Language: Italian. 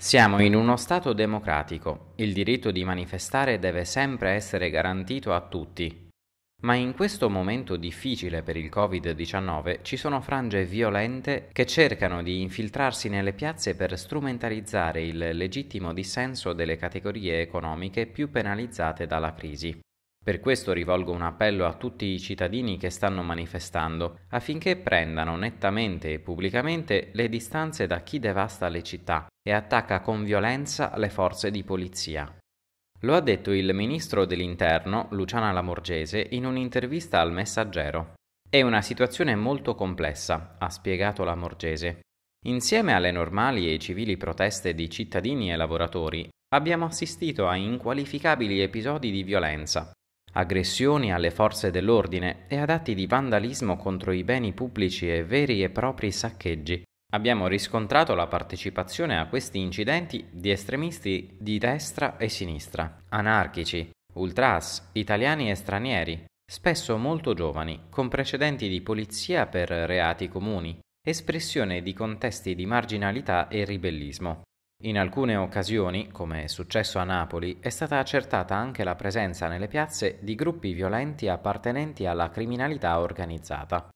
Siamo in uno Stato democratico, il diritto di manifestare deve sempre essere garantito a tutti. Ma in questo momento difficile per il Covid-19 ci sono frange violente che cercano di infiltrarsi nelle piazze per strumentalizzare il legittimo dissenso delle categorie economiche più penalizzate dalla crisi. Per questo rivolgo un appello a tutti i cittadini che stanno manifestando affinché prendano nettamente e pubblicamente le distanze da chi devasta le città e attacca con violenza le forze di polizia. Lo ha detto il ministro dell'Interno, Luciana Lamorgese, in un'intervista al Messaggero. È una situazione molto complessa, ha spiegato Lamorgese. Insieme alle normali e civili proteste di cittadini e lavoratori, abbiamo assistito a inqualificabili episodi di violenza, aggressioni alle forze dell'ordine e ad atti di vandalismo contro i beni pubblici e veri e propri saccheggi. Abbiamo riscontrato la partecipazione a questi incidenti di estremisti di destra e sinistra, anarchici, ultras, italiani e stranieri, spesso molto giovani, con precedenti di polizia per reati comuni, espressione di contesti di marginalità e ribellismo. In alcune occasioni, come è successo a Napoli, è stata accertata anche la presenza nelle piazze di gruppi violenti appartenenti alla criminalità organizzata.